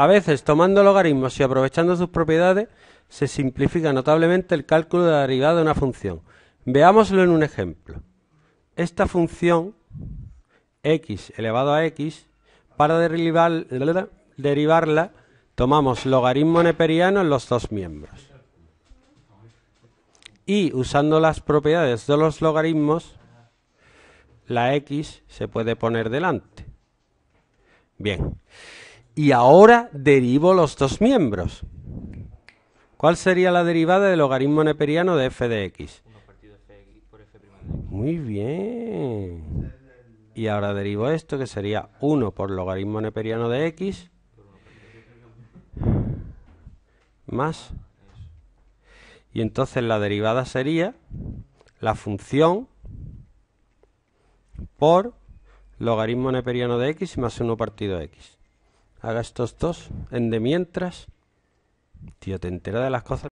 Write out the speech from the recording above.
A veces, tomando logaritmos y aprovechando sus propiedades, se simplifica notablemente el cálculo de la derivada de una función. Veámoslo en un ejemplo. Esta función x elevado a x, para derivarla, tomamos logaritmo neperiano en los dos miembros. Y usando las propiedades de los logaritmos, la x se puede poner delante. Bien y ahora derivo los dos miembros. ¿Cuál sería la derivada del logaritmo neperiano de f de x? Muy bien. Y ahora derivo esto, que sería 1 por logaritmo neperiano de x, más. Y entonces la derivada sería la función por logaritmo neperiano de x más 1 partido de x haga estos dos en de mientras. Tío, te entera de las cosas.